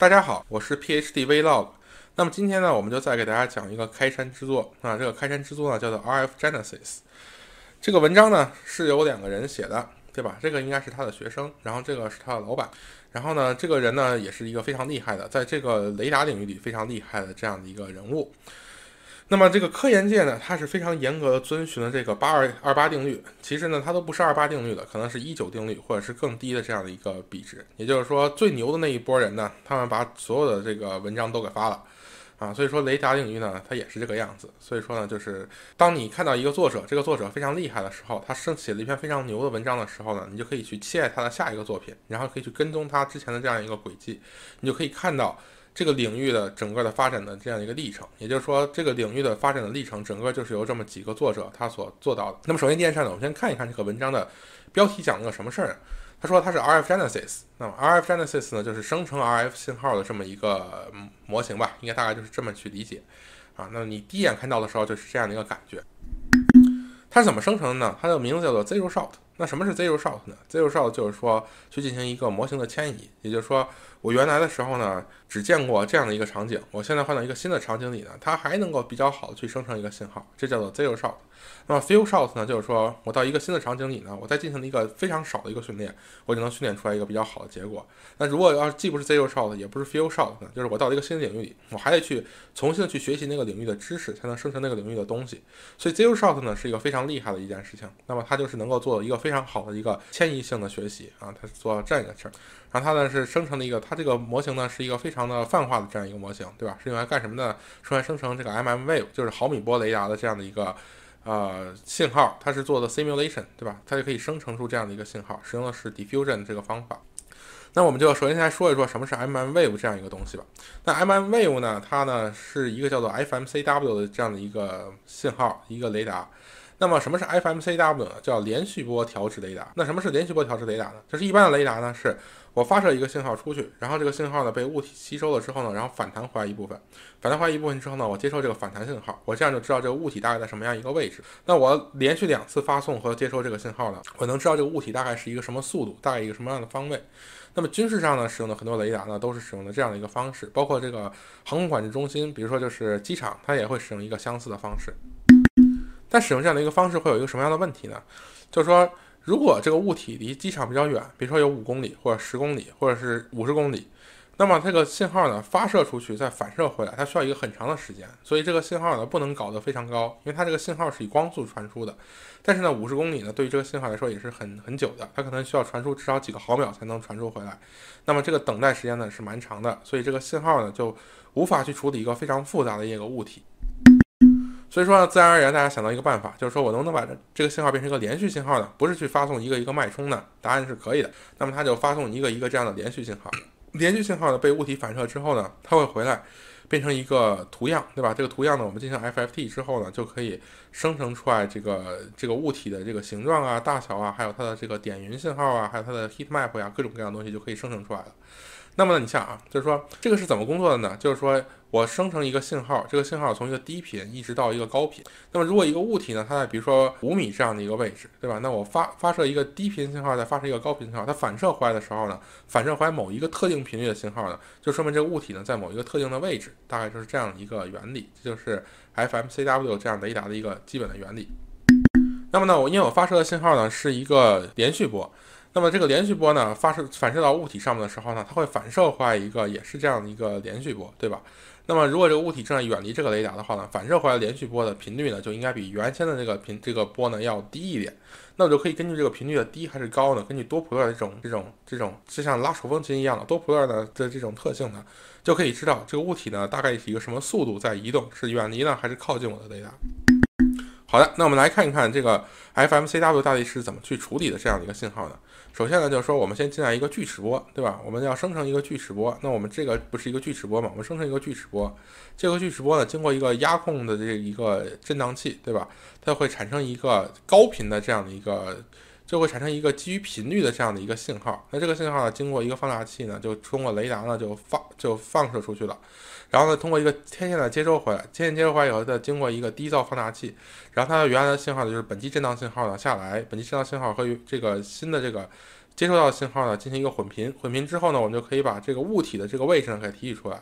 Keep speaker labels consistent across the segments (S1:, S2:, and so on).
S1: 大家好，我是 PhD Vlog。那么今天呢，我们就再给大家讲一个开山之作啊。这个开山之作呢，叫做 RF Genesis。这个文章呢，是由两个人写的，对吧？这个应该是他的学生，然后这个是他的老板。然后呢，这个人呢，也是一个非常厉害的，在这个雷达领域里非常厉害的这样的一个人物。那么这个科研界呢，它是非常严格的遵循了这个八二二八定律。其实呢，它都不是二八定律的，可能是一九定律或者是更低的这样的一个比值。也就是说，最牛的那一波人呢，他们把所有的这个文章都给发了，啊，所以说雷达领域呢，它也是这个样子。所以说呢，就是当你看到一个作者，这个作者非常厉害的时候，他生写了一篇非常牛的文章的时候呢，你就可以去期待他的下一个作品，然后可以去跟踪他之前的这样一个轨迹，你就可以看到。这个领域的整个的发展的这样一个历程，也就是说，这个领域的发展的历程，整个就是由这么几个作者他所做到的。那么，首先第介绍呢，我们先看一看这个文章的标题讲了个什么事儿。他说他是 RF Genesis，那么 RF Genesis 呢，就是生成 RF 信号的这么一个模型吧，应该大概就是这么去理解啊。那你第一眼看到的时候，就是这样的一个感觉。它是怎么生成的呢？它的名字叫做 Zero Shot。那什么是 zero shot 呢？zero shot 就是说去进行一个模型的迁移，也就是说我原来的时候呢，只见过这样的一个场景，我现在换到一个新的场景里呢，它还能够比较好的去生成一个信号，这叫做 zero shot。那么 few shot 呢，就是说我到一个新的场景里呢，我再进行了一个非常少的一个训练，我就能训练出来一个比较好的结果。那如果要是既不是 zero shot 也不是 few shot，呢，就是我到一个新的领域里，我还得去重新的去学习那个领域的知识，才能生成那个领域的东西。所以 zero shot 呢是一个非常厉害的一件事情，那么它就是能够做一个非。非常好的一个迁移性的学习啊，它是做这样一个事儿，然后它呢是生成了一个，它这个模型呢是一个非常的泛化的这样一个模型，对吧？是用来干什么的？用来生成这个 mm wave，就是毫米波雷达的这样的一个呃信号，它是做的 simulation，对吧？它就可以生成出这样的一个信号，使用的是 diffusion 这个方法。那我们就首先来说一说什么是 mm wave 这样一个东西吧。那 mm wave 呢，它呢是一个叫做 fm cw 的这样的一个信号，一个雷达。那么什么是 FM CW？叫连续波调制雷达。那什么是连续波调制雷达呢？就是一般的雷达呢，是我发射一个信号出去，然后这个信号呢被物体吸收了之后呢，然后反弹回来一部分，反弹回来一部分之后呢，我接收这个反弹信号，我这样就知道这个物体大概在什么样一个位置。那我连续两次发送和接收这个信号呢，我能知道这个物体大概是一个什么速度，大概一个什么样的方位。那么军事上呢使用的很多雷达呢，都是使用的这样的一个方式，包括这个航空管制中心，比如说就是机场，它也会使用一个相似的方式。但使用这样的一个方式会有一个什么样的问题呢？就是说，如果这个物体离机场比较远，比如说有五公里或者十公里，或者是五十公里，那么这个信号呢发射出去再反射回来，它需要一个很长的时间。所以这个信号呢不能搞得非常高，因为它这个信号是以光速传输的。但是呢，五十公里呢对于这个信号来说也是很很久的，它可能需要传输至少几个毫秒才能传输回来。那么这个等待时间呢是蛮长的，所以这个信号呢就无法去处理一个非常复杂的一个物体。所以说呢，自然而然大家想到一个办法，就是说我能不能把这这个信号变成一个连续信号呢？不是去发送一个一个脉冲的，答案是可以的。那么它就发送一个一个这样的连续信号，连续信号呢被物体反射之后呢，它会回来，变成一个图样，对吧？这个图样呢，我们进行 FFT 之后呢，就可以生成出来这个这个物体的这个形状啊、大小啊，还有它的这个点云信号啊，还有它的 heat map 呀，各种各样东西就可以生成出来了。那么你像啊，就是说这个是怎么工作的呢？就是说我生成一个信号，这个信号从一个低频一直到一个高频。那么如果一个物体呢，它在比如说五米这样的一个位置，对吧？那我发发射一个低频信号，再发射一个高频信号，它反射回来的时候呢，反射回来某一个特定频率的信号呢，就说明这个物体呢在某一个特定的位置，大概就是这样一个原理，这就是 FMCW 这样雷达的一个基本的原理。那么呢，我因为我发射的信号呢是一个连续波。那么这个连续波呢，发射反射到物体上面的时候呢，它会反射回来一个也是这样的一个连续波，对吧？那么如果这个物体正在远离这个雷达的话呢，反射回来连续波的频率呢就应该比原先的这个频这个波呢要低一点。那我就可以根据这个频率的低还是高呢，根据多普勒这种这种这种就像拉手风琴一样的多普勒的的这种特性呢，就可以知道这个物体呢大概是一个什么速度在移动，是远离呢还是靠近我的雷达。好的，那我们来看一看这个 FM CW 大底是怎么去处理的这样的一个信号的。首先呢，就是说我们先进来一个锯齿波，对吧？我们要生成一个锯齿波，那我们这个不是一个锯齿波嘛？我们生成一个锯齿波，这个锯齿波呢，经过一个压控的这一个振荡器，对吧？它会产生一个高频的这样的一个。就会产生一个基于频率的这样的一个信号，那这个信号呢，经过一个放大器呢，就通过雷达呢，就放就放射出去了，然后呢，通过一个天线呢接收回来，天线接收回来以后，再经过一个低噪放大器，然后它的原来的信号呢，就是本机震荡信号呢下来，本机震荡信号和这个新的这个接收到的信号呢进行一个混频，混频之后呢，我们就可以把这个物体的这个位置呢给提取出来。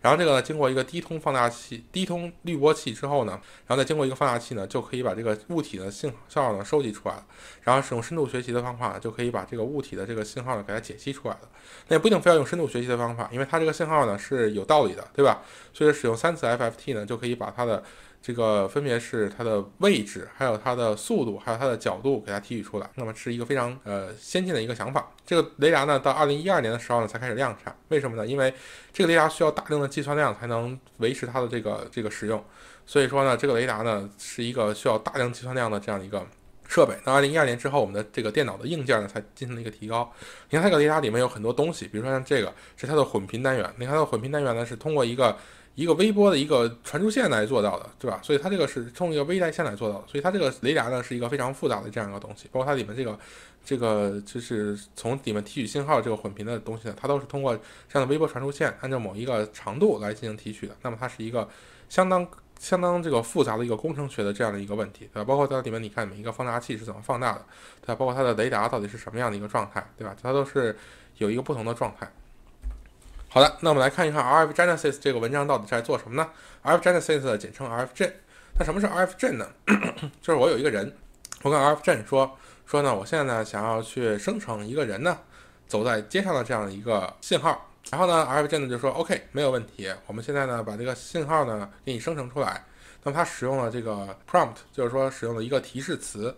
S1: 然后这个呢，经过一个低通放大器、低通滤波器之后呢，然后再经过一个放大器呢，就可以把这个物体的信号呢收集出来了。然后使用深度学习的方法呢，就可以把这个物体的这个信号呢给它解析出来了。那也不一定非要用深度学习的方法，因为它这个信号呢是有道理的，对吧？所以使用三次 FFT 呢，就可以把它的。这个分别是它的位置，还有它的速度，还有它的角度，给它提取出来。那么是一个非常呃先进的一个想法。这个雷达呢，到二零一二年的时候呢才开始量产。为什么呢？因为这个雷达需要大量的计算量才能维持它的这个这个使用。所以说呢，这个雷达呢是一个需要大量计算量的这样一个设备。那二零一二年之后，我们的这个电脑的硬件呢才进行了一个提高。你看这个雷达里面有很多东西，比如说像这个是它的混频单元。你看它的混频单元呢是通过一个。一个微波的一个传输线来做到的，对吧？所以它这个是通过一个微带线来做到的。所以它这个雷达呢是一个非常复杂的这样一个东西，包括它里面这个这个就是从里面提取信号这个混频的东西呢，它都是通过这样的微波传输线按照某一个长度来进行提取的。那么它是一个相当相当这个复杂的一个工程学的这样的一个问题，对吧？包括它里面，你看每一个放大器是怎么放大的，对吧？包括它的雷达到底是什么样的一个状态，对吧？它都是有一个不同的状态。好的，那我们来看一看 RF Genesis 这个文章到底在做什么呢？RF Genesis 简称 RF Gen，那什么是 RF g n 呢？就是我有一个人，我跟 RF g n 说说呢，我现在呢想要去生成一个人呢走在街上的这样一个信号，然后呢 RF g 呢 n 就说 OK 没有问题，我们现在呢把这个信号呢给你生成出来。那么它使用了这个 prompt，就是说使用了一个提示词。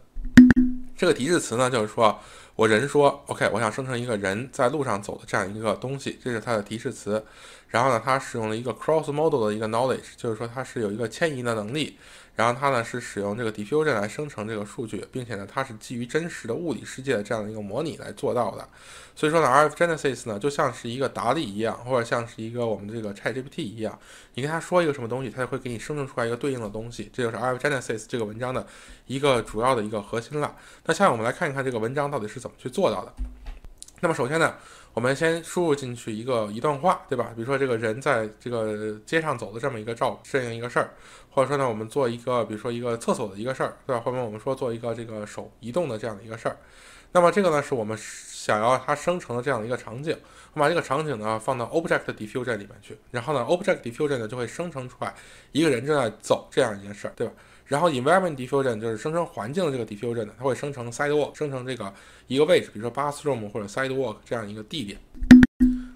S1: 这个提示词呢，就是说，我人说，OK，我想生成一个人在路上走的这样一个东西，这是它的提示词。然后呢，它使用了一个 cross model 的一个 knowledge，就是说它是有一个迁移的能力。然后它呢是使用这个 diffusion 来生成这个数据，并且呢它是基于真实的物理世界的这样的一个模拟来做到的。所以说呢，RF Genesis 呢就像是一个达利一样，或者像是一个我们这个 Chat GPT 一样，你跟他说一个什么东西，它就会给你生成出来一个对应的东西。这就是 RF Genesis 这个文章的一个主要的一个核心了。那下面我们来看一看这个文章到底是怎么去做到的。那么首先呢。我们先输入进去一个一段话，对吧？比如说这个人在这个街上走的这么一个照，摄影一个事儿，或者说呢，我们做一个比如说一个厕所的一个事儿，对吧？或者我们说做一个这个手移动的这样的一个事儿。那么这个呢，是我们想要它生成的这样的一个场景。我把这个场景呢放到 Object Diffusion 里面去，然后呢，Object Diffusion 呢就会生成出来一个人正在走这样一件事儿，对吧？然后 environment diffusion 就是生成环境的这个 diffusion，它会生成 sidewalk，生成这个一个位置，比如说 bathroom 或者 sidewalk 这样一个地点。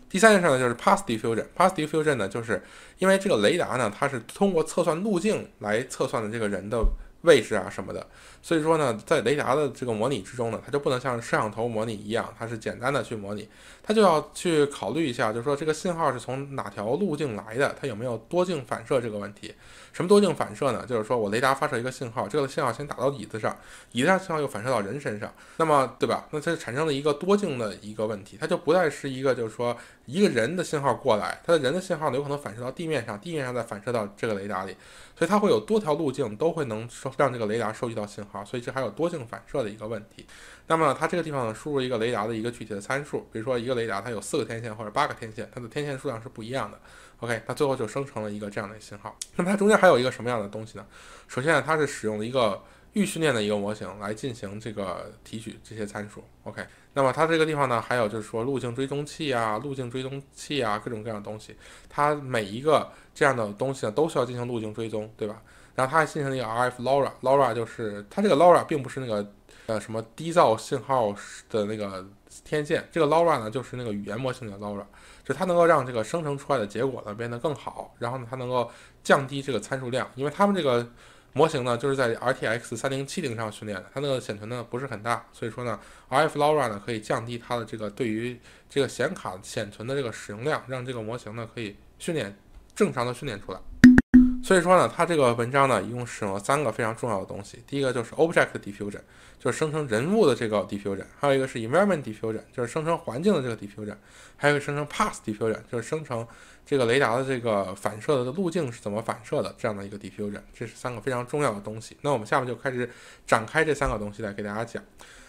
S1: 第三件事呢，就是 path diffusion。path diffusion 呢，就是因为这个雷达呢，它是通过测算路径来测算的这个人的位置啊什么的。所以说呢，在雷达的这个模拟之中呢，它就不能像摄像头模拟一样，它是简单的去模拟，它就要去考虑一下，就是说这个信号是从哪条路径来的，它有没有多径反射这个问题？什么多径反射呢？就是说我雷达发射一个信号，这个信号先打到椅子上，椅子上信号又反射到人身上，那么对吧？那它产生了一个多径的一个问题，它就不再是一个就是说一个人的信号过来，它的人的信号呢有可能反射到地面上，地面上再反射到这个雷达里，所以它会有多条路径都会能让这个雷达收集到信号。啊，所以这还有多径反射的一个问题。那么它这个地方呢，输入一个雷达的一个具体的参数，比如说一个雷达它有四个天线或者八个天线，它的天线数量是不一样的。OK，它最后就生成了一个这样的信号。那么它中间还有一个什么样的东西呢？首先呢，它是使用了一个预训练的一个模型来进行这个提取这些参数。OK，那么它这个地方呢，还有就是说路径追踪器啊，路径追踪器啊，各种各样的东西，它每一个这样的东西呢都需要进行路径追踪，对吧？然后它还新成了一个 RF LoRa，LoRa 就是它这个 LoRa 并不是那个呃什么低噪信号的那个天线，这个 LoRa 呢就是那个语言模型的 LoRa，就它能够让这个生成出来的结果呢变得更好，然后呢它能够降低这个参数量，因为它们这个模型呢就是在 RTX 3070上训练的，它那个显存呢不是很大，所以说呢 RF LoRa 呢可以降低它的这个对于这个显卡显存的这个使用量，让这个模型呢可以训练正常的训练出来。所以说呢，它这个文章呢，一共使用了三个非常重要的东西。第一个就是 object diffusion，就是生成人物的这个 diffusion；，还有一个是 environment diffusion，就是生成环境的这个 diffusion；，还有一个生成 path diffusion，就是生成这个雷达的这个反射的路径是怎么反射的这样的一个 diffusion。这是三个非常重要的东西。那我们下面就开始展开这三个东西来给大家讲。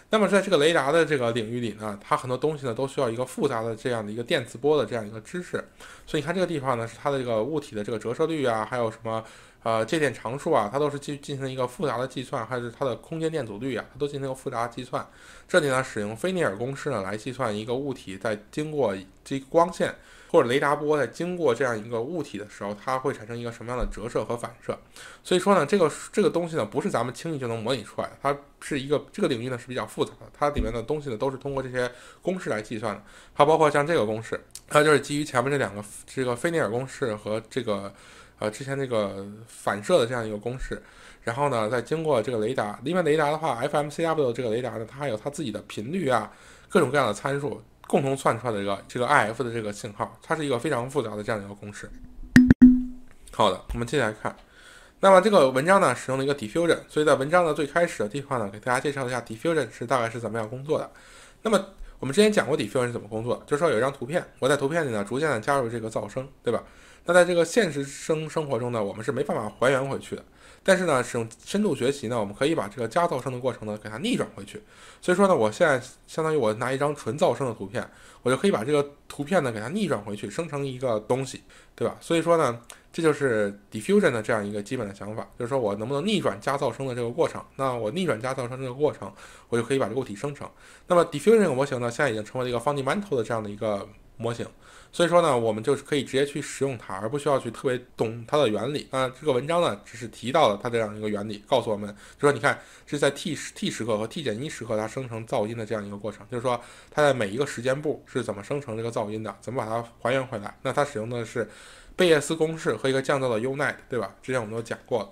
S1: 那么在这个雷达的这个领域里呢，它很多东西呢都需要一个复杂的这样的一个电磁波的这样一个知识。所以你看这个地方呢，是它的这个物体的这个折射率啊，还有什么呃介电常数啊，它都是进进行一个复杂的计算，还是它的空间电阻率啊，它都进行一个复杂计算。这里呢，使用菲涅尔公式呢来计算一个物体在经过这光线。或者雷达波在经过这样一个物体的时候，它会产生一个什么样的折射和反射？所以说呢，这个这个东西呢，不是咱们轻易就能模拟出来的。它是一个这个领域呢是比较复杂的，它里面的东西呢都是通过这些公式来计算的。它包括像这个公式，它就是基于前面这两个这个菲涅尔公式和这个呃之前那个反射的这样一个公式。然后呢，再经过这个雷达，另外雷达的话，FM CW 这个雷达呢，它还有它自己的频率啊，各种各样的参数。共同算出来的一个这个 I F 的这个信号，它是一个非常复杂的这样一个公式。好的，我们接下来看。那么这个文章呢，使用了一个 diffusion，所以在文章的最开始的地方呢，给大家介绍一下 diffusion 是大概是怎么样工作的。那么我们之前讲过 diffusion 是怎么工作，就是说有一张图片，我在图片里呢逐渐的加入这个噪声，对吧？那在这个现实生生活中呢，我们是没办法还原回去的。但是呢，使用深度学习呢，我们可以把这个加噪声的过程呢，给它逆转回去。所以说呢，我现在相当于我拿一张纯噪声的图片，我就可以把这个图片呢，给它逆转回去，生成一个东西，对吧？所以说呢，这就是 diffusion 的这样一个基本的想法，就是说我能不能逆转加噪声的这个过程？那我逆转加噪声这个过程，我就可以把这个物体生成。那么 diffusion 模型呢，现在已经成为了一个 fundamental 的这样的一个。模型，所以说呢，我们就是可以直接去使用它，而不需要去特别懂它的原理。那这个文章呢，只是提到了它这样一个原理，告诉我们就说，你看是在 t 时 t 时刻和 t 减一时刻它生成噪音的这样一个过程，就是说它在每一个时间步是怎么生成这个噪音的，怎么把它还原回来。那它使用的是贝叶斯公式和一个降噪的 U-NET，对吧？之前我们都讲过了。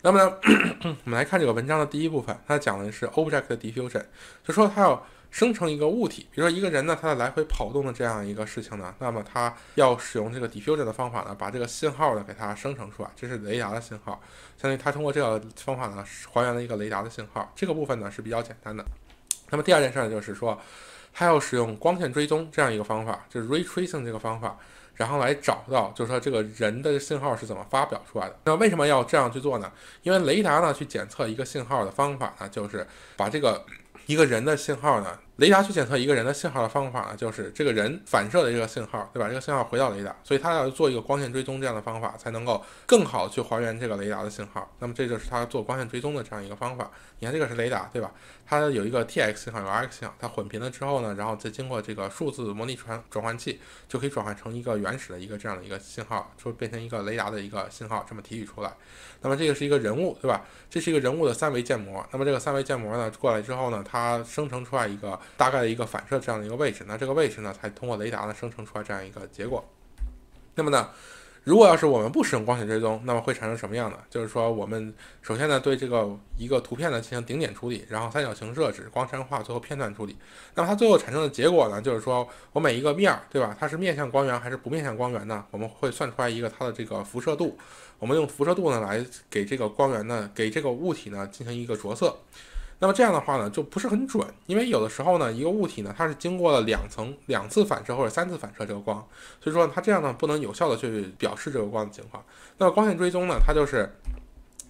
S1: 那么呢，我们来看这个文章的第一部分，它讲的是 Object Diffusion，就说它要。生成一个物体，比如说一个人呢，他在来回跑动的这样一个事情呢，那么他要使用这个 d i f f u s e n 的方法呢，把这个信号呢给它生成出来，这是雷达的信号，相当于他通过这个方法呢还原了一个雷达的信号，这个部分呢是比较简单的。那么第二件事呢，就是说他要使用光线追踪这样一个方法，就是 retracing 这个方法，然后来找到，就是说这个人的信号是怎么发表出来的。那为什么要这样去做呢？因为雷达呢去检测一个信号的方法呢，就是把这个一个人的信号呢。雷达去检测一个人的信号的方法呢，就是这个人反射的这个信号，对吧？这个信号回到雷达，所以它要做一个光线追踪这样的方法，才能够更好去还原这个雷达的信号。那么这就是它做光线追踪的这样一个方法。你看这个是雷达，对吧？它有一个 TX 信号，有 RX 信号，它混频了之后呢，然后再经过这个数字模拟传转换器，就可以转换成一个原始的一个这样的一个信号，就变成一个雷达的一个信号这么提取出来。那么这个是一个人物，对吧？这是一个人物的三维建模。那么这个三维建模呢过来之后呢，它生成出来一个。大概的一个反射这样的一个位置，那这个位置呢，才通过雷达呢生成出来这样一个结果。那么呢，如果要是我们不使用光学追踪，那么会产生什么样的？就是说，我们首先呢对这个一个图片呢进行顶点处理，然后三角形设置、光栅化，最后片段处理。那么它最后产生的结果呢，就是说我每一个面对吧，它是面向光源还是不面向光源呢？我们会算出来一个它的这个辐射度，我们用辐射度呢来给这个光源呢，给这个物体呢进行一个着色。那么这样的话呢，就不是很准，因为有的时候呢，一个物体呢，它是经过了两层、两次反射或者三次反射这个光，所以说它这样呢，不能有效的去表示这个光的情况。那么光线追踪呢，它就是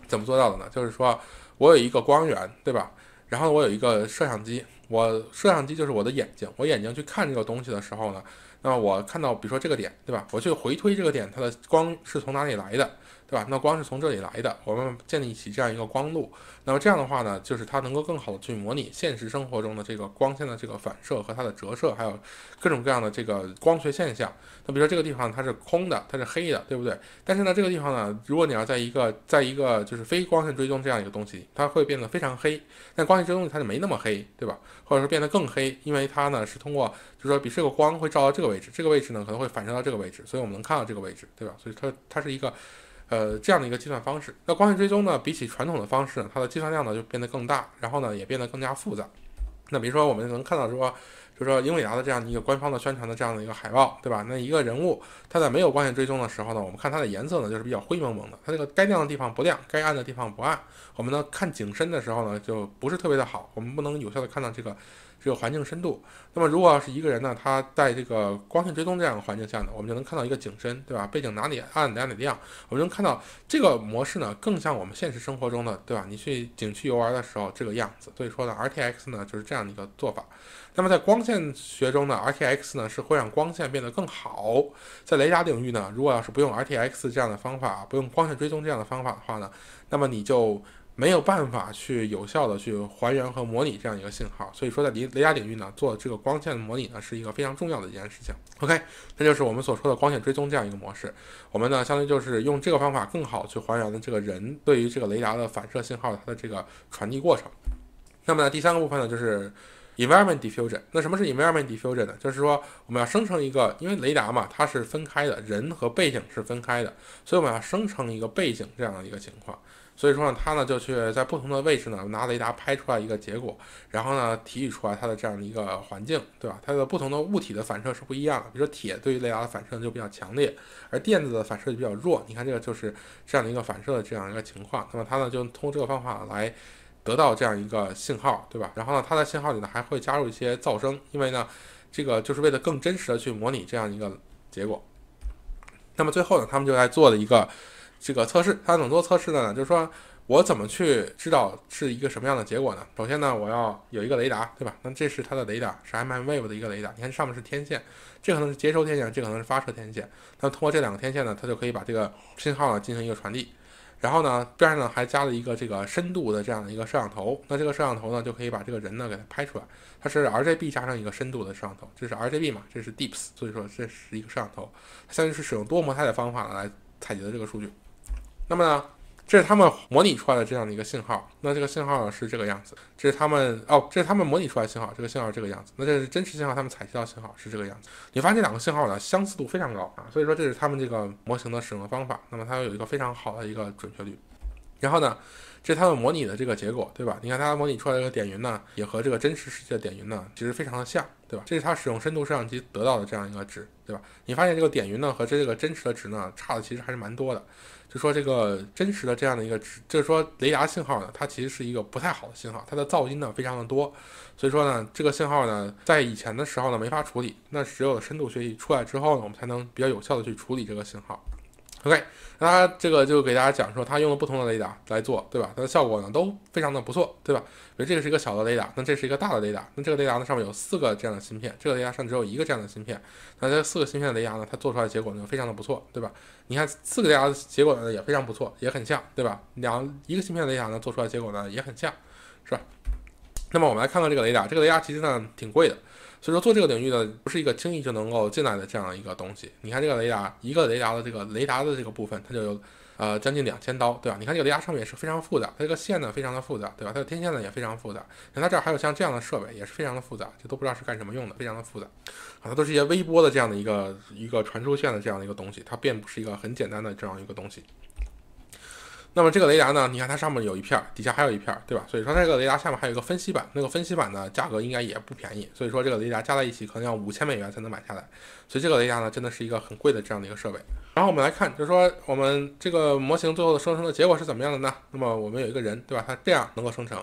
S1: 怎么做到的呢？就是说我有一个光源，对吧？然后我有一个摄像机，我摄像机就是我的眼睛，我眼睛去看这个东西的时候呢，那么我看到比如说这个点，对吧？我去回推这个点它的光是从哪里来的。对吧？那光是从这里来的，我们建立起这样一个光路，那么这样的话呢，就是它能够更好的去模拟现实生活中的这个光线的这个反射和它的折射，还有各种各样的这个光学现象。那比如说这个地方它是空的，它是黑的，对不对？但是呢，这个地方呢，如果你要在一个在一个就是非光线追踪这样一个东西，它会变得非常黑。但光线追踪它就没那么黑，对吧？或者说变得更黑，因为它呢是通过就是说，比这个光会照到这个位置，这个位置呢可能会反射到这个位置，所以我们能看到这个位置，对吧？所以它它是一个。呃，这样的一个计算方式，那光线追踪呢，比起传统的方式，它的计算量呢就变得更大，然后呢也变得更加复杂。那比如说，我们能看到说，就说，《英伟达》的这样一个官方的宣传的这样的一个海报，对吧？那一个人物，他在没有光线追踪的时候呢，我们看它的颜色呢就是比较灰蒙蒙的，它这个该亮的地方不亮，该暗的地方不暗。我们呢看景深的时候呢就不是特别的好，我们不能有效的看到这个。这个环境深度，那么如果要是一个人呢，他在这个光线追踪这样的环境下呢，我们就能看到一个景深，对吧？背景哪里暗哪里亮，我们能看到这个模式呢，更像我们现实生活中的，对吧？你去景区游玩的时候这个样子。所以说呢，RTX 呢就是这样的一个做法。那么在光线学中呢，RTX 呢是会让光线变得更好。在雷达领域呢，如果要是不用 RTX 这样的方法，不用光线追踪这样的方法的话呢，那么你就。没有办法去有效的去还原和模拟这样一个信号，所以说在雷雷达领域呢，做这个光线的模拟呢是一个非常重要的一件事情。OK，这就是我们所说的光线追踪这样一个模式。我们呢，相当于就是用这个方法更好去还原的这个人对于这个雷达的反射信号它的这个传递过程。那么呢，第三个部分呢就是 environment diffusion。那什么是 environment diffusion 呢？就是说我们要生成一个，因为雷达嘛，它是分开的，人和背景是分开的，所以我们要生成一个背景这样的一个情况。所以说呢，它呢就去在不同的位置呢拿雷达拍出来一个结果，然后呢提取出来它的这样的一个环境，对吧？它的不同的物体的反射是不一样的，比如说铁对于雷达的反射就比较强烈，而电子的反射就比较弱。你看这个就是这样的一个反射的这样一个情况。那么它呢就通过这个方法来得到这样一个信号，对吧？然后呢，它的信号里呢还会加入一些噪声，因为呢这个就是为了更真实的去模拟这样一个结果。那么最后呢，他们就来做了一个。这个测试，它怎么做测试的呢？就是说我怎么去知道是一个什么样的结果呢？首先呢，我要有一个雷达，对吧？那这是它的雷达，是 mmwave 的一个雷达。你看上面是天线，这可能是接收天线，这可能是发射天线。那通过这两个天线呢，它就可以把这个信号呢进行一个传递。然后呢，边上呢还加了一个这个深度的这样的一个摄像头。那这个摄像头呢，就可以把这个人呢给它拍出来。它是 RGB 加上一个深度的摄像头，这是 RGB 嘛，这是 d e p s 所以说这是一个摄像头。相当于是使用多模态的方法来采集的这个数据。那么呢，这是他们模拟出来的这样的一个信号，那这个信号是这个样子，这是他们哦，这是他们模拟出来的信号，这个信号是这个样子，那这是真实信号，他们采集到信号是这个样子，你发现这两个信号呢相似度非常高啊，所以说这是他们这个模型的用的方法，那么它有一个非常好的一个准确率，然后呢，这是他们模拟的这个结果，对吧？你看它模拟出来的点云呢，也和这个真实世界的点云呢，其实非常的像，对吧？这是它使用深度摄像机得到的这样一个值，对吧？你发现这个点云呢和这个真实的值呢，差的其实还是蛮多的。就说这个真实的这样的一个，就是说雷达信号呢，它其实是一个不太好的信号，它的噪音呢非常的多，所以说呢，这个信号呢，在以前的时候呢没法处理，那只有深度学习出来之后呢，我们才能比较有效的去处理这个信号。OK，那这个就给大家讲说，它用了不同的雷达来做，对吧？它的效果呢都非常的不错，对吧？所以这个是一个小的雷达，那这是一个大的雷达，那这个雷达呢上面有四个这样的芯片，这个雷达上只有一个这样的芯片，那这四个芯片的雷达呢，它做出来的结果呢非常的不错，对吧？你看四个雷达的结果呢也非常不错，也很像，对吧？两一个芯片的雷达呢做出来结果呢也很像，是吧？那么我们来看看这个雷达，这个雷达其实呢挺贵的。所以说做这个领域的不是一个轻易就能够进来的这样一个东西。你看这个雷达，一个雷达的这个雷达的这个部分，它就有呃将近两千刀，对吧？你看这个雷达上面也是非常复杂，它这个线呢非常的复杂，对吧？它的天线呢也非常复杂，那它这儿还有像这样的设备，也是非常的复杂，这都不知道是干什么用的，非常的复杂。啊，它都是一些微波的这样的一个一个传输线的这样的一个东西，它并不是一个很简单的这样一个东西。那么这个雷达呢？你看它上面有一片，底下还有一片，对吧？所以说这个雷达下面还有一个分析板，那个分析板呢，价格应该也不便宜。所以说这个雷达加在一起可能要五千美元才能买下来。所以这个雷达呢，真的是一个很贵的这样的一个设备。然后我们来看，就是说我们这个模型最后的生成的结果是怎么样的呢？那么我们有一个人，对吧？他这样能够生成。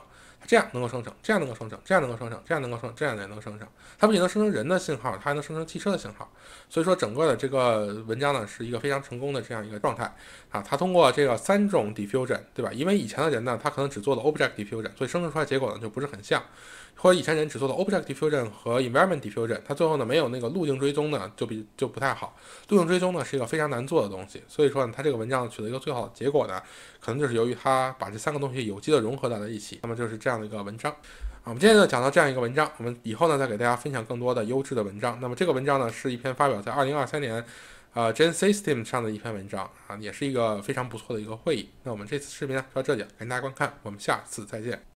S1: 这样能够生成，这样能够生成，这样能够生成，这样能够生，这样能够生成，它不仅能生成人的信号，它还能生成汽车的信号。所以说整个的这个文章呢是一个非常成功的这样一个状态啊。它通过这个三种 diffusion，对吧？因为以前的人呢，他可能只做了 object diffusion，所以生成出来结果呢就不是很像，或者以前人只做了 object diffusion 和 environment diffusion，它最后呢没有那个路径追踪呢就比就不太好。路径追踪呢是一个非常难做的东西，所以说呢它这个文章取得一个最好的结果呢，可能就是由于它把这三个东西有机的融合在了一起。那么就是这样。这样的一个文章，啊，我们今天呢讲到这样一个文章，我们以后呢再给大家分享更多的优质的文章。那么这个文章呢是一篇发表在二零二三年，啊，Gen System 上的一篇文章啊，也是一个非常不错的一个会议。那我们这次视频呢到这里，感谢大家观看，我们下次再见。